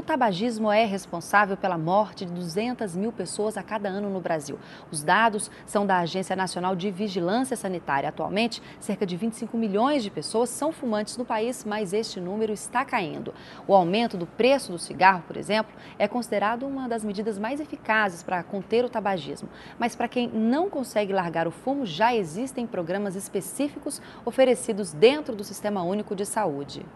O tabagismo é responsável pela morte de 200 mil pessoas a cada ano no Brasil. Os dados são da Agência Nacional de Vigilância Sanitária. Atualmente, cerca de 25 milhões de pessoas são fumantes no país, mas este número está caindo. O aumento do preço do cigarro, por exemplo, é considerado uma das medidas mais eficazes para conter o tabagismo. Mas para quem não consegue largar o fumo, já existem programas específicos oferecidos dentro do Sistema Único de Saúde.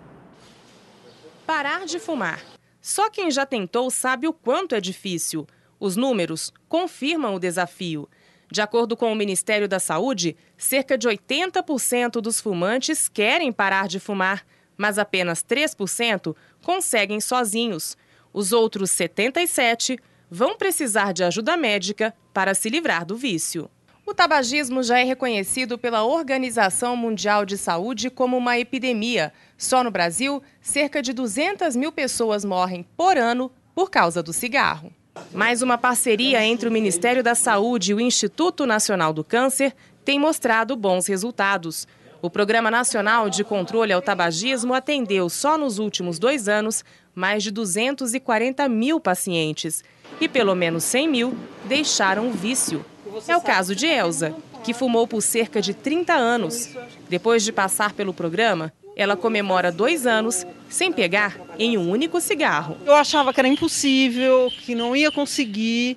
Parar de fumar só quem já tentou sabe o quanto é difícil. Os números confirmam o desafio. De acordo com o Ministério da Saúde, cerca de 80% dos fumantes querem parar de fumar, mas apenas 3% conseguem sozinhos. Os outros 77% vão precisar de ajuda médica para se livrar do vício. O tabagismo já é reconhecido pela Organização Mundial de Saúde como uma epidemia. Só no Brasil, cerca de 200 mil pessoas morrem por ano por causa do cigarro. Mais uma parceria entre o Ministério da Saúde e o Instituto Nacional do Câncer tem mostrado bons resultados. O Programa Nacional de Controle ao Tabagismo atendeu, só nos últimos dois anos, mais de 240 mil pacientes. E pelo menos 100 mil deixaram o vício. É o caso de Elsa, que fumou por cerca de 30 anos. Depois de passar pelo programa, ela comemora dois anos sem pegar em um único cigarro. Eu achava que era impossível, que não ia conseguir.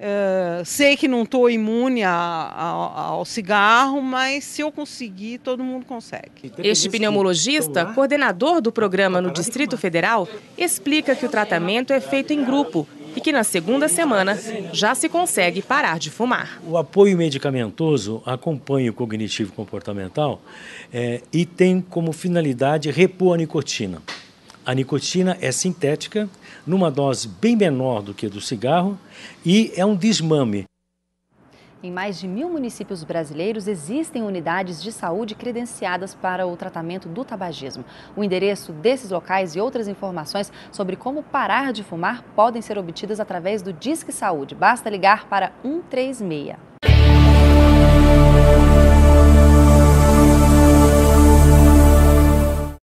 É, sei que não estou imune a, a, ao cigarro, mas se eu conseguir, todo mundo consegue. Este pneumologista, coordenador do programa no Distrito Federal, explica que o tratamento é feito em grupo e que na segunda semana já se consegue parar de fumar. O apoio medicamentoso acompanha o cognitivo comportamental é, e tem como finalidade repor a nicotina. A nicotina é sintética, numa dose bem menor do que a do cigarro, e é um desmame. Em mais de mil municípios brasileiros existem unidades de saúde credenciadas para o tratamento do tabagismo. O endereço desses locais e outras informações sobre como parar de fumar podem ser obtidas através do Disque Saúde. Basta ligar para 136.